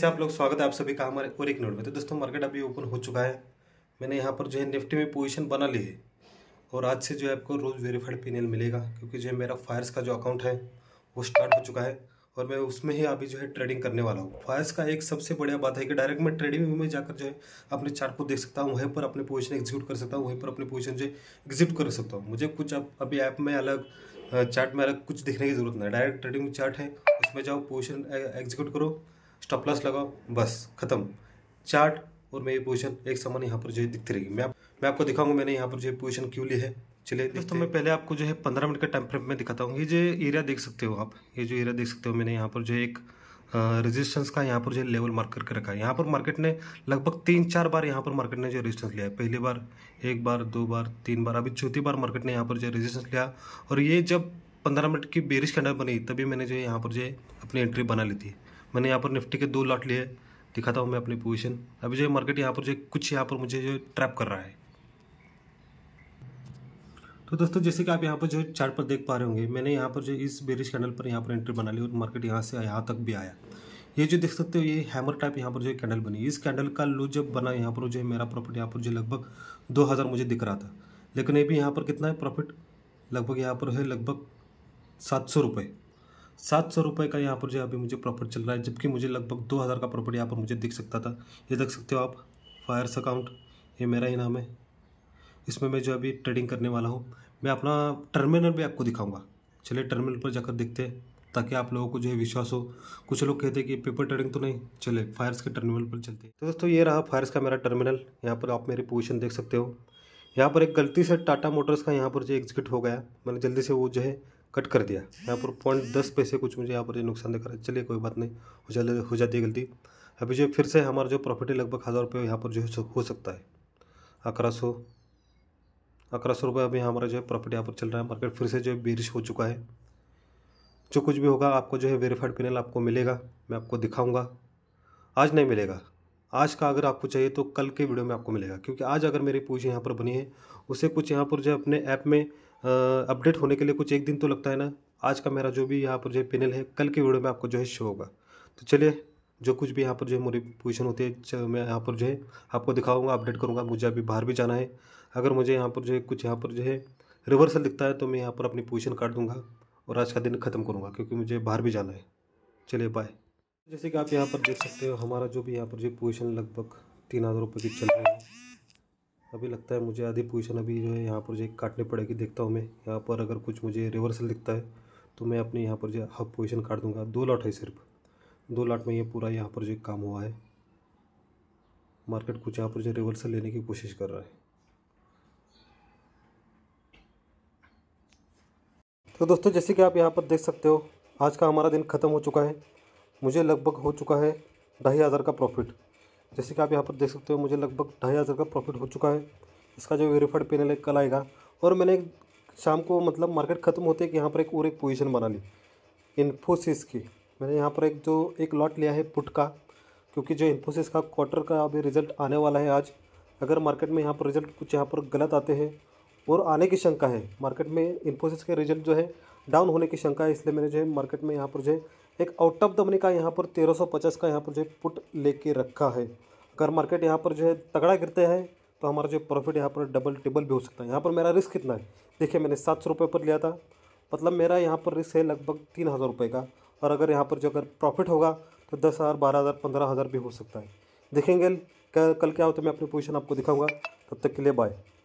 से आप लोग स्वागत है आप सभी का हमारे और एक नोट में तो दोस्तों मार्केट अभी ओपन हो चुका है मैंने यहाँ पर जो है निफ्टी में पोजीशन बना ली है और आज से जो है आपको रोज़ वेरीफाइड पीनल मिलेगा क्योंकि जो है मेरा फायर्स का जो अकाउंट है वो स्टार्ट हो चुका है और मैं उसमें ही अभी जो है ट्रेडिंग करने वाला हूँ फायर्स का एक सबसे बढ़िया बात है कि डायरेक्ट मैं ट्रेडिंग में जाकर जो है अपने चार्ट को देख सकता हूँ वहीं पर अपनी पोजिशन एग्जीक्यूट कर सकता हूँ वहीं पर अपनी पोजिशन जो है एग्जीक्यूट कर सकता हूँ मुझे कुछ अभी ऐप में अलग चार्ट में अलग कुछ देखने की जरूरत नहीं डायरेक्ट ट्रेडिंग चार्ट है उसमें जाओ पोजिशन एग्जीक्यूट करो स्टॉप लॉस लगाओ बस खत्म चार्ट और मेरी पोजीशन एक समान यहाँ पर जो है दिखती रहेगी मैं आप, मैं आपको दिखाऊंगा मैंने यहाँ पर जो है पोजीशन क्यों ली है चलिए दोस्तों मैं पहले आपको जो है पंद्रह मिनट का टाइम फ्रेम में दिखाता हूँ ये जो एरिया देख सकते हो आप ये जो एरिया देख सकते हो मैंने यहाँ पर जो है एक रेजिस्टेंस का यहाँ पर जो लेवल मार्क करके रखा है यहाँ पर मार्केट ने लगभग तीन चार बार यहाँ पर मार्केट ने जो रेजिस्टेंस लिया है पहली बार एक बार दो बार तीन बार अभी चौथी बार मार्केट ने यहाँ पर जो रेजिस्टेंस लिया और ये जब पंद्रह मिनट की बेरिश कैंडल बनी तभी मैंने जो है यहाँ पर जो अपनी एंट्री बना ली थी मैंने यहाँ पर निफ्टी के दो लॉट लिए दिखाता हूँ मैं अपनी पोजीशन अभी जो मार्केट यहाँ पर जो कुछ यहाँ पर मुझे जो ट्रैप कर रहा है तो दोस्तों जैसे कि आप यहाँ पर जो चार्ट पर देख पा रहे होंगे मैंने यहाँ पर जो इस बेरिश कैंडल पर यहाँ पर एंट्री बना ली और मार्केट यहाँ से यहाँ तक भी आया ये जो देख सकते हो ये हैमर टाइप यहाँ पर जो कैंडल बनी इस कैंडल का लो जब बना यहाँ पर जो है मेरा प्रॉफिट यहाँ पर जो लगभग दो हज़ार मुझे दिख रहा था लेकिन ये भी यहाँ पर कितना है प्रॉफिट लगभग यहाँ पर है लगभग सात सौ रुपये सात सौ रुपये का यहाँ पर जो है अभी मुझे प्रॉफिट चल रहा है जबकि मुझे लगभग दो हज़ार का प्रॉफिट यहाँ पर मुझे दिख सकता था ये देख सकते हो आप फायर्स अकाउंट ये मेरा ही नाम है इसमें मैं जो अभी ट्रेडिंग करने वाला हूँ मैं अपना टर्मिनल भी आपको दिखाऊंगा चलिए टर्मिनल पर जाकर देखते हैं ताकि आप लोगों को जो है विश्वास हो कुछ लोग कहते हैं कि पेपर ट्रेडिंग तो नहीं चले फायर्स के टर्मिनल पर चलते हैं तो दोस्तों ये रहा फायर्स का मेरा टर्मिनल यहाँ पर आप मेरी पोजीशन देख सकते हो यहाँ पर एक गलती से टाटा मोटर्स का यहाँ पर जो एग्जीक्यूट हो गया मैंने मतलब जल्दी से वो जो है कट कर दिया यहाँ पर पॉइंट दस पैसे कुछ मुझे यहाँ पर ये नुकसान दिखा रहा है चलिए कोई बात नहीं हो जा हो जाती है गलती अभी जो फिर से हमारा जो प्रॉफिट है लगभग हज़ार रुपये यहाँ पर जो हो सकता है अकरा सौ अकरा सौ रुपये अभी हमारा जो है प्रॉफिट यहाँ पर चल रहा है मार्केट फिर से जो है बिरिश हो चुका है जो कुछ भी होगा आपको जो है वेरीफाइड पेनल आपको मिलेगा मैं आपको दिखाऊँगा आज नहीं मिलेगा आज का अगर आपको चाहिए तो कल के वीडियो में आपको मिलेगा क्योंकि आज अगर मेरी पूछ यहाँ पर बनी है उसे कुछ यहाँ पर जो अपने ऐप में अपडेट होने के लिए कुछ एक दिन तो लगता है ना आज का मेरा जो भी यहाँ पर जो है पैनल है कल के वीडियो में आपको जो है शो होगा तो चलिए जो कुछ भी यहाँ पर जो है मेरी पोजिशन होती है मैं यहाँ पर जो है आपको दिखाऊंगा अपडेट करूँगा मुझे अभी बाहर भी जाना है अगर मुझे यहाँ पर जो है कुछ यहाँ पर जो है रिवर्सल दिखता है तो मैं यहाँ पर अपनी पोजिशन काट दूँगा और आज का दिन ख़त्म करूँगा क्योंकि मुझे बाहर भी जाना है चलिए बाय जैसे कि आप यहाँ पर देख सकते हो हमारा जो भी यहाँ पर जो पोजिशन लगभग तीन हज़ार रुपये की चल रही है अभी लगता है मुझे आधी पोजिशन अभी जो है यहाँ पर जो काटनी पड़ेगी देखता हूँ मैं यहाँ पर अगर कुछ मुझे रिवर्सल दिखता है तो मैं अपने यहाँ पर जो हाफ पोजिशन काट दूँगा दो लाट है सिर्फ दो लाट में ये पूरा यहाँ पर जो काम हुआ है मार्केट कुछ यहाँ पर जो रिवर्सल लेने की कोशिश कर रहा है तो दोस्तों जैसे कि आप यहाँ पर देख सकते हो आज का हमारा दिन ख़त्म हो चुका है मुझे लगभग हो चुका है ढाई हज़ार का प्रॉफिट जैसे कि आप यहाँ पर देख सकते हो मुझे लगभग ढाई हज़ार का प्रॉफिट हो चुका है इसका जो वेरीफाइड पैनल है कल आएगा और मैंने शाम को मतलब मार्केट ख़त्म होते कि यहाँ पर एक और एक पोजिशन बना ली इन्फोसिस की मैंने यहाँ पर एक जो एक लॉट लिया है पुट का क्योंकि जो इन्फोसिस का क्वार्टर का अभी रिजल्ट आने वाला है आज अगर मार्केट में यहाँ पर रिजल्ट कुछ यहाँ पर गलत आते हैं और आने की शंका है मार्केट में इन्फोसिस के रिजल्ट जो है डाउन होने की शंका है इसलिए मैंने जो है मार्केट में यहाँ पर जो है एक आउट ऑफ द मनी का यहाँ पर पचास का यहाँ पर जो है पुट लेके रखा है अगर मार्केट यहाँ पर जो है तगड़ा गिरते हैं तो हमारा जो प्रॉफिट यहाँ पर डबल टिबल भी हो सकता है यहाँ पर मेरा रिस्क कितना है देखिए मैंने सात सौ पर लिया था मतलब मेरा यहाँ पर रिस्क है लगभग तीन हज़ार रुपये का और अगर यहाँ पर जो अगर प्रॉफिट होगा तो दस हज़ार बारह हज़ार पंद्रह हज़ार भी हो सकता है देखेंगे कल क्या होता है मैं अपनी पोजिशन आपको दिखाऊंगा तब तक के लिए बाय